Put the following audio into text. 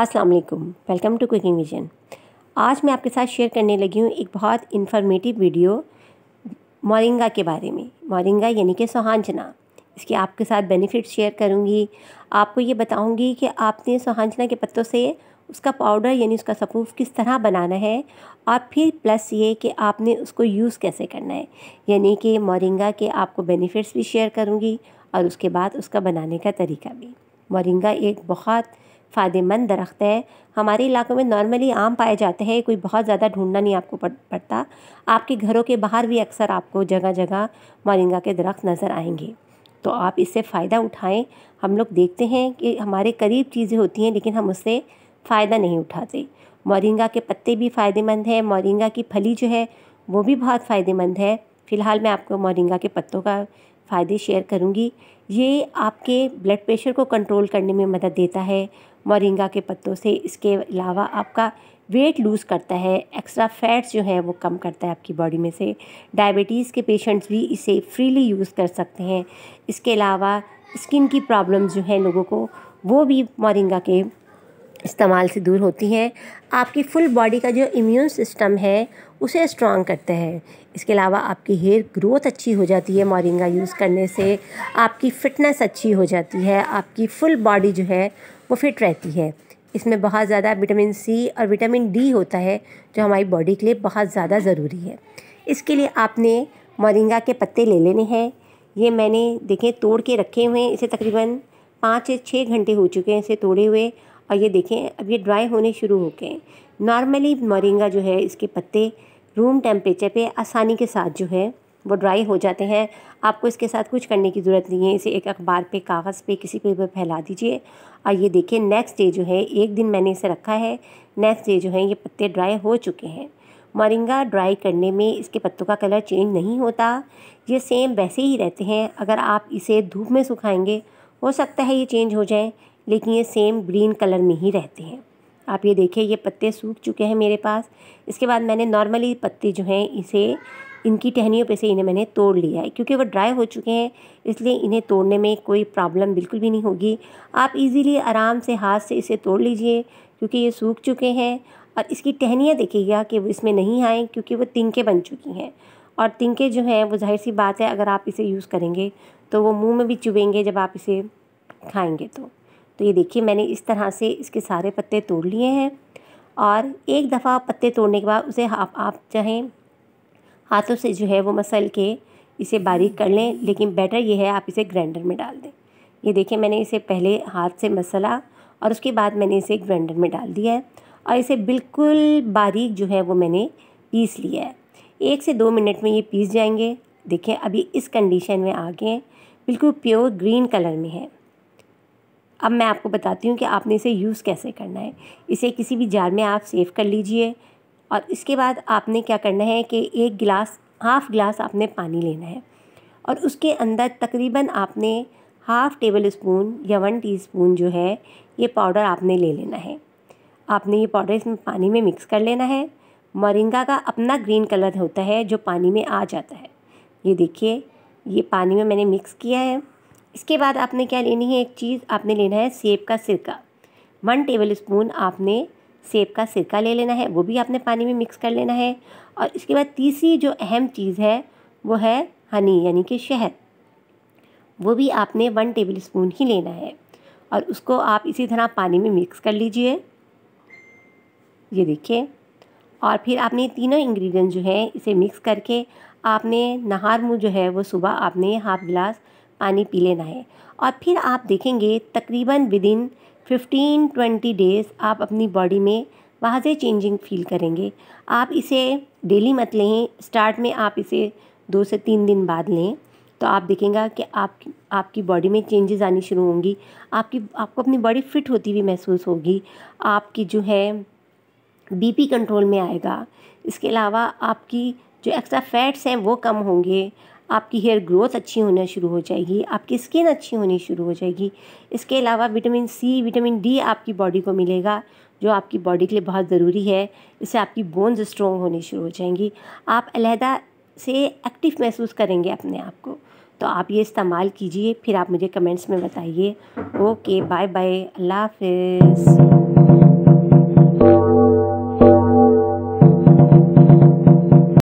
अस्सलाम वालेकुम welcome to cooking vision आज मैं आपके साथ शेयर करने लगी हूँ एक बहुत इन्फॉर्मेटिव वीडियो मोरिंगा के बारे में मोरिंगा यानी कि सोहांजना इसके आपके साथ बेनिफिट शेयर करूँगी आपको ये बताऊँगी कि आपने सोहांजना के पत्तों से उसका पाउडर यानी उसका सपूफ किस तरह बनाना है और फिर प्लस ये कि आपने उसको यूज़ कैसे करना है यानी कि मोरिंगा के आपको बेनिफिट्स भी शेयर करूँगी और उसके बाद उसका बनाने का तरीका भी मोरिंगा एक बहुत फ़ायदेमंद दरख़्त है हमारे इलाकों में नॉर्मली आम पाए जाते हैं कोई बहुत ज़्यादा ढूँढना नहीं आपको पड़ता आपके घरों के बाहर भी अक्सर आपको जगह जगह मोरिंगा के दरख़्त नज़र आएंगे तो आप इससे फ़ायदा उठाएं हम लोग देखते हैं कि हमारे करीब चीज़ें होती हैं लेकिन हम उससे फ़ायदा नहीं उठाते मोरिंगा के पत्ते भी फ़ायदेमंद हैं मोरिंगा की फली जो है वो भी बहुत फ़ायदेमंद है फ़िलहाल मैं आपको मोरिंगा के पत्तों का फ़ायदे शेयर करूँगी ये आपके ब्लड प्रेशर को कंट्रोल करने में मदद देता है मोरिंगा के पत्तों से इसके अलावा आपका वेट लूज़ करता है एक्स्ट्रा फैट्स जो है वो कम करता है आपकी बॉडी में से डायबिटीज़ के पेशेंट्स भी इसे फ्रीली यूज़ कर सकते हैं इसके अलावा स्किन की प्रॉब्लम जो हैं लोगों को वो भी मोरिंगा के इस्तेमाल से दूर होती हैं आपकी फुल बॉडी का जो इम्यून सिस्टम है उसे स्ट्रॉन्ग करते हैं इसके अलावा आपकी हेयर ग्रोथ अच्छी हो जाती है मोरिंगा यूज़ करने से आपकी फ़िटनेस अच्छी हो जाती है आपकी फुल बॉडी जो है वो फिट रहती है इसमें बहुत ज़्यादा विटामिन सी और विटामिन डी होता है जो हमारी बॉडी के लिए बहुत ज़्यादा ज़रूरी है इसके लिए आपने मोरिंगा के पत्ते ले लेने हैं ये मैंने देखें तोड़ के रखे हुए हैं इसे तकरीबन पाँच या छः घंटे हो चुके हैं इसे तोड़े हुए और ये देखें अब ये ड्राई होने शुरू हो गए नॉर्मली मोरिंगा जो है इसके पत्ते रूम टेम्परेचर पे आसानी के साथ जो है वो ड्राई हो जाते हैं आपको इसके साथ कुछ करने की ज़रूरत नहीं है इसे एक अखबार पे कागज़ पे किसी पे फैला दीजिए और ये देखिए नेक्स्ट डे जो है एक दिन मैंने इसे रखा है नेक्स्ट डे जो है ये पत्ते ड्राई हो चुके हैं मोरिंगा ड्राई करने में इसके पत्तों का कलर चेंज नहीं होता ये सेम वैसे ही रहते हैं अगर आप इसे धूप में सुखाएँगे हो सकता है ये चेंज हो जाए लेकिन ये सेम ग्रीन कलर में ही रहते हैं आप ये देखिए ये पत्ते सूख चुके हैं मेरे पास इसके बाद मैंने नॉर्मली पत्ते जो हैं इसे इनकी टहनियों पे से इन्हें मैंने तोड़ लिया है क्योंकि वो ड्राई हो चुके हैं इसलिए इन्हें तोड़ने में कोई प्रॉब्लम बिल्कुल भी नहीं होगी आप इजीली आराम से हाथ से इसे तोड़ लीजिए क्योंकि ये सूख चुके हैं और इसकी टहनियाँ देखिएगा कि वो इसमें नहीं आएँ क्योंकि वो तिनके बन चुकी हैं और तिनके जो हैं वो जाहिर सी बात है अगर आप इसे यूज़ करेंगे तो वो मुँह में भी चुभेंगे जब आप इसे खाएँगे तो तो ये देखिए मैंने इस तरह से इसके सारे पत्ते तोड़ लिए हैं और एक दफ़ा पत्ते तोड़ने के बाद उसे आप आप चाहें हाथों से जो है वो मसल के इसे बारीक कर लें लेकिन बेटर ये है आप इसे ग्राइंडर में डाल दें ये देखिए मैंने इसे पहले हाथ से मसला और उसके बाद मैंने इसे ग्राइंडर में डाल दिया है और इसे बिल्कुल बारीक जो है वो मैंने पीस लिया है एक से दो मिनट में ये पीस जाएंगे देखिए अभी इस कंडीशन में आ गए हैं बिल्कुल प्योर ग्रीन कलर में है अब मैं आपको बताती हूँ कि आपने इसे यूज़ कैसे करना है इसे किसी भी जार में आप सेव कर लीजिए और इसके बाद आपने क्या करना है कि एक गिलास हाफ़ गिलास आपने पानी लेना है और उसके अंदर तकरीबन आपने हाफ़ टेबल स्पून या वन टी जो है ये पाउडर आपने ले लेना है आपने ये पाउडर इसमें पानी में मिक्स कर लेना है मोरिंगा का अपना ग्रीन कलर होता है जो पानी में आ जाता है ये देखिए ये पानी में मैंने मिक्स किया है इसके बाद आपने क्या लेनी है एक चीज़ आपने लेना है सेब का सिरका वन टेबल स्पून आपने सेब का सिरका ले लेना है वो भी आपने पानी में मिक्स कर लेना है और इसके बाद तीसरी जो अहम चीज़ है वो है हनी यानी कि शहद वो भी आपने वन टेबल स्पून ही लेना है और उसको आप इसी तरह पानी में मिक्स कर लीजिए ये देखिए और फिर आपने तीनों इंग्रेडिएंट जो हैं इसे मिक्स करके आपने नहार मुँह जो है वो सुबह आपने हाफ गिलास पानी पी लेना है और फिर आप देखेंगे तकरीबन within fifteen twenty days आप अपनी बॉडी में वहाँ से चेंजिंग फील करेंगे आप इसे डेली मत लें स्टार्ट में आप इसे दो से तीन दिन बाद लें तो आप देखेंगे कि आप आपकी बॉडी में चेंजेस आनी शुरू होंगी आपकी आपको अपनी बॉडी फिट होती हुई महसूस होगी आपकी जो है बीपी कंट्रोल में आएगा इसके अलावा आपकी जो एक्स्ट्रा फैट्स हैं वो कम होंगे आपकी हेयर ग्रोथ अच्छी होना शुरू हो जाएगी आपकी स्किन अच्छी होनी शुरू हो जाएगी इसके अलावा विटामिन सी विटामिन डी आपकी बॉडी को मिलेगा जो आपकी बॉडी के लिए बहुत ज़रूरी है इससे आपकी बोन्स स्ट्रॉन्ग होनी शुरू हो जाएंगी आप अलहदा से एक्टिव महसूस करेंगे अपने आप को तो आप ये इस्तेमाल कीजिए फिर आप मुझे कमेंट्स में बताइए ओके बाय बाय अल्लाह हाफिज़